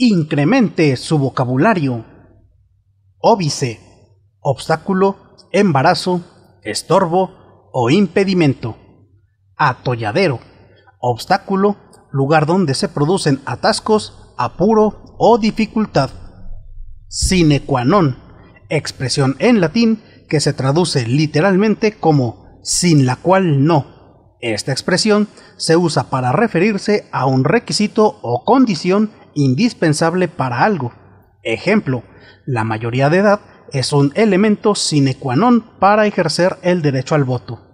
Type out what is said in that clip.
incremente su vocabulario. Óbice, obstáculo, embarazo, estorbo o impedimento. Atolladero, obstáculo, lugar donde se producen atascos, apuro o dificultad. Sine non, expresión en latín que se traduce literalmente como sin la cual no. Esta expresión se usa para referirse a un requisito o condición indispensable para algo. Ejemplo, la mayoría de edad es un elemento sine qua non para ejercer el derecho al voto.